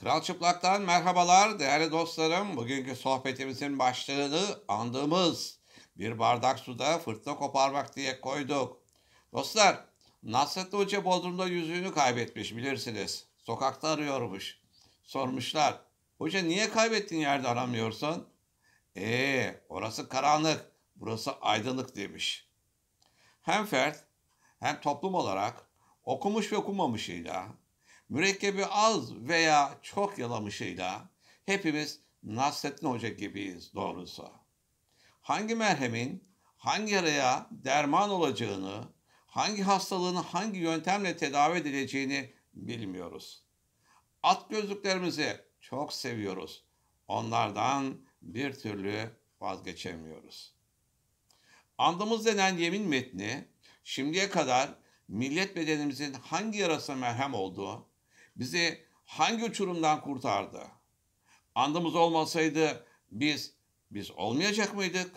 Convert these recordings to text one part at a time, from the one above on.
Kral Çıplak'tan merhabalar değerli dostlarım. Bugünkü sohbetimizin başlığını andığımız bir bardak suda fırtına koparmak diye koyduk. Dostlar Nasrettin Hoca Bodrum'da yüzüğünü kaybetmiş bilirsiniz. Sokakta arıyormuş. Sormuşlar. Hoca niye kaybettin yerde aramıyorsun? Eee orası karanlık, burası aydınlık demiş. Hem fert hem toplum olarak okumuş ve okumamışıyla mürekkebi az veya çok yalamışıyla hepimiz Nasrettin Hoca gibiyiz doğrusu. Hangi merhemin hangi yaraya derman olacağını, hangi hastalığın hangi yöntemle tedavi edileceğini bilmiyoruz. At gözlüklerimizi çok seviyoruz. Onlardan bir türlü vazgeçemiyoruz. Andımız denen yemin metni şimdiye kadar millet bedenimizin hangi yarasına merhem olduğu, bizi hangi uçurumdan kurtardı? Andımız olmasaydı biz biz olmayacak mıydık?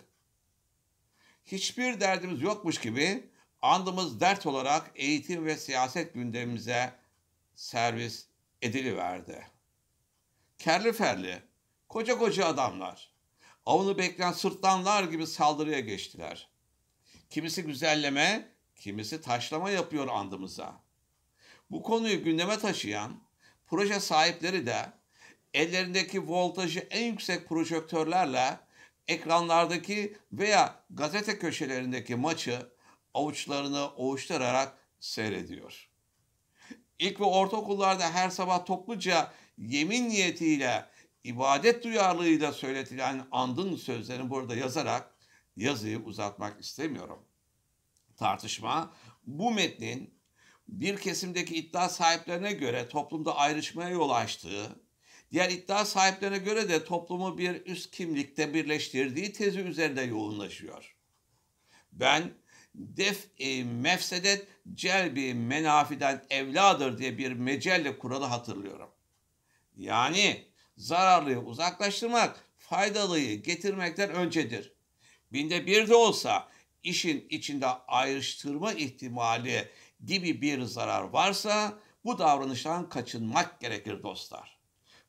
Hiçbir derdimiz yokmuş gibi andımız dert olarak eğitim ve siyaset gündemimize servis ediliverdi. Kerli ferli, koca koca adamlar, avını bekleyen sırtlanlar gibi saldırıya geçtiler. Kimisi güzelleme, kimisi taşlama yapıyor andımıza.'' Bu konuyu gündeme taşıyan proje sahipleri de ellerindeki voltajı en yüksek projektörlerle ekranlardaki veya gazete köşelerindeki maçı avuçlarını avuçlararak seyrediyor. İlk ve ortaokullarda her sabah topluca yemin niyetiyle, ibadet duyarlılığıyla söyletilen andın sözlerini burada yazarak yazıyı uzatmak istemiyorum. Tartışma bu metnin bir kesimdeki iddia sahiplerine göre toplumda ayrışmaya yol açtığı, diğer iddia sahiplerine göre de toplumu bir üst kimlikte birleştirdiği tezi üzerinde yoğunlaşıyor. Ben def e, mefsedet celbi menafiden evladır diye bir mecelle kuralı hatırlıyorum. Yani zararlıyı uzaklaştırmak faydalıyı getirmekten öncedir. Binde bir de olsa işin içinde ayrıştırma ihtimali gibi bir zarar varsa bu davranıştan kaçınmak gerekir dostlar.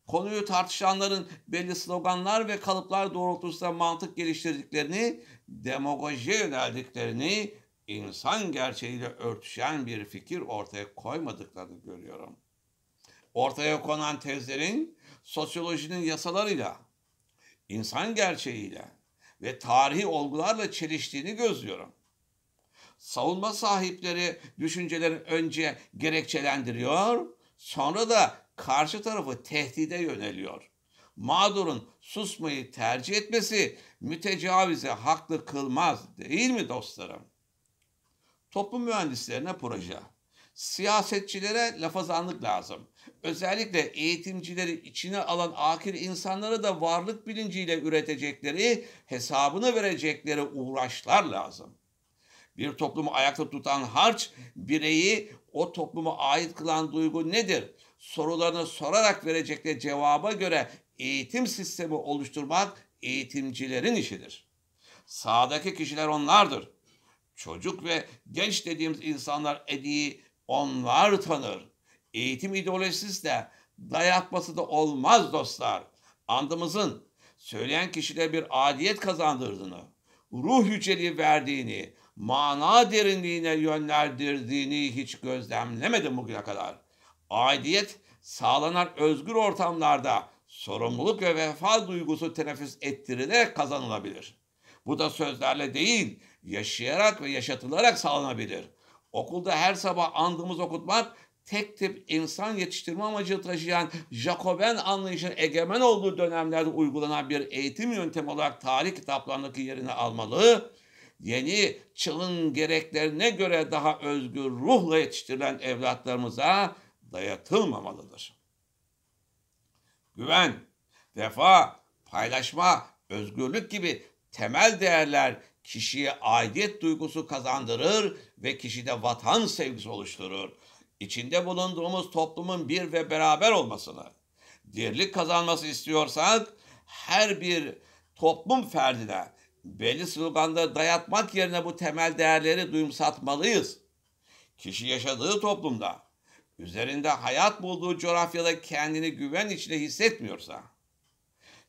Konuyu tartışanların belli sloganlar ve kalıplar doğrultusunda mantık geliştirdiklerini, demagojiye yöneldiklerini, insan gerçeğiyle örtüşen bir fikir ortaya koymadıklarını görüyorum. Ortaya konan tezlerin sosyolojinin yasalarıyla, insan gerçeğiyle ve tarihi olgularla çeliştiğini gözlüyorum.'' savunma sahipleri düşüncelerin önce gerekçelendiriyor, sonra da karşı tarafı tehdide yöneliyor. Mağdurun susmayı tercih etmesi mütecavize haklı kılmaz değil mi dostlarım? Toplum mühendislerine proje. Siyasetçilere lafazanlık lazım. Özellikle eğitimcileri içine alan akil insanlara da varlık bilinciyle üretecekleri, hesabını verecekleri uğraşlar lazım.'' Bir toplumu ayakta tutan harç, bireyi o topluma ait kılan duygu nedir? Sorularını sorarak verecekleri cevaba göre eğitim sistemi oluşturmak eğitimcilerin işidir. Sağdaki kişiler onlardır. Çocuk ve genç dediğimiz insanlar ediği onlar tanır. Eğitim ideolojisi de dayatması da olmaz dostlar. Andımızın söyleyen kişilere bir adiyet kazandırdığını, ruh yüceliği verdiğini, mana derinliğine yönlendirdiğini hiç gözlemlemedim bugüne kadar. Aidiyet sağlanan özgür ortamlarda sorumluluk ve vefa duygusu teneffüs ettirilerek kazanılabilir. Bu da sözlerle değil, yaşayarak ve yaşatılarak sağlanabilir. Okulda her sabah andımız okutmak tek tip insan yetiştirme amacı taşıyan Jacoben anlayışın egemen olduğu dönemlerde uygulanan bir eğitim yöntemi olarak tarih kitaplarındaki yerini almalı yeni çağın gereklerine göre daha özgür ruhla yetiştirilen evlatlarımıza dayatılmamalıdır. Güven, vefa, paylaşma, özgürlük gibi temel değerler kişiye aidiyet duygusu kazandırır ve kişide vatan sevgisi oluşturur. İçinde bulunduğumuz toplumun bir ve beraber olmasını, dirlik kazanması istiyorsak her bir toplum ferdine belli sloganları dayatmak yerine bu temel değerleri duyumsatmalıyız. Kişi yaşadığı toplumda, üzerinde hayat bulduğu coğrafyada kendini güven içinde hissetmiyorsa,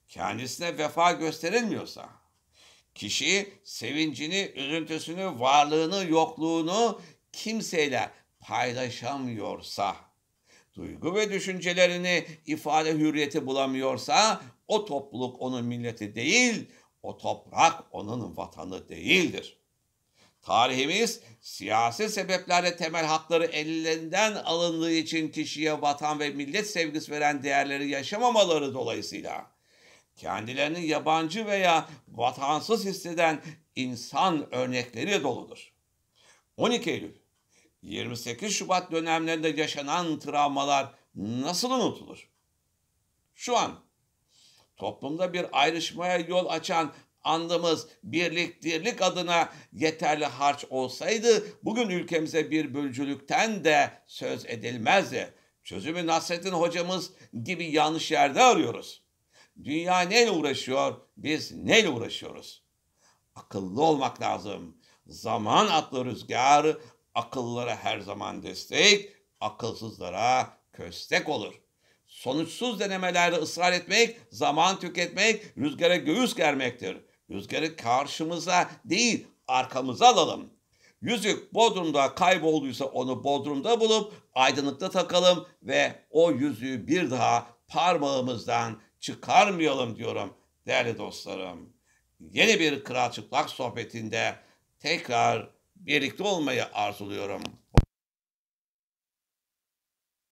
kendisine vefa gösterilmiyorsa, kişi sevincini, üzüntüsünü, varlığını, yokluğunu kimseyle paylaşamıyorsa, duygu ve düşüncelerini ifade hürriyeti bulamıyorsa o topluluk onun milleti değil, o toprak onun vatanı değildir. Tarihimiz siyasi sebeplerle temel hakları elinden alındığı için kişiye vatan ve millet sevgisi veren değerleri yaşamamaları dolayısıyla kendilerini yabancı veya vatansız hisseden insan örnekleri doludur. 12 Eylül, 28 Şubat dönemlerinde yaşanan travmalar nasıl unutulur? Şu an toplumda bir ayrışmaya yol açan andımız birlik dirlik adına yeterli harç olsaydı bugün ülkemize bir bölücülükten de söz edilmezdi. Çözümü Nasrettin hocamız gibi yanlış yerde arıyoruz. Dünya neyle uğraşıyor, biz neyle uğraşıyoruz? Akıllı olmak lazım. Zaman atlı rüzgar, akıllara her zaman destek, akılsızlara köstek olur.'' sonuçsuz denemelerde ısrar etmek, zaman tüketmek, rüzgara göğüs germektir. Rüzgarı karşımıza değil arkamıza alalım. Yüzük Bodrum'da kaybolduysa onu Bodrum'da bulup aydınlıkta takalım ve o yüzüğü bir daha parmağımızdan çıkarmayalım diyorum değerli dostlarım. Yeni bir Kral Çıplak sohbetinde tekrar birlikte olmayı arzuluyorum.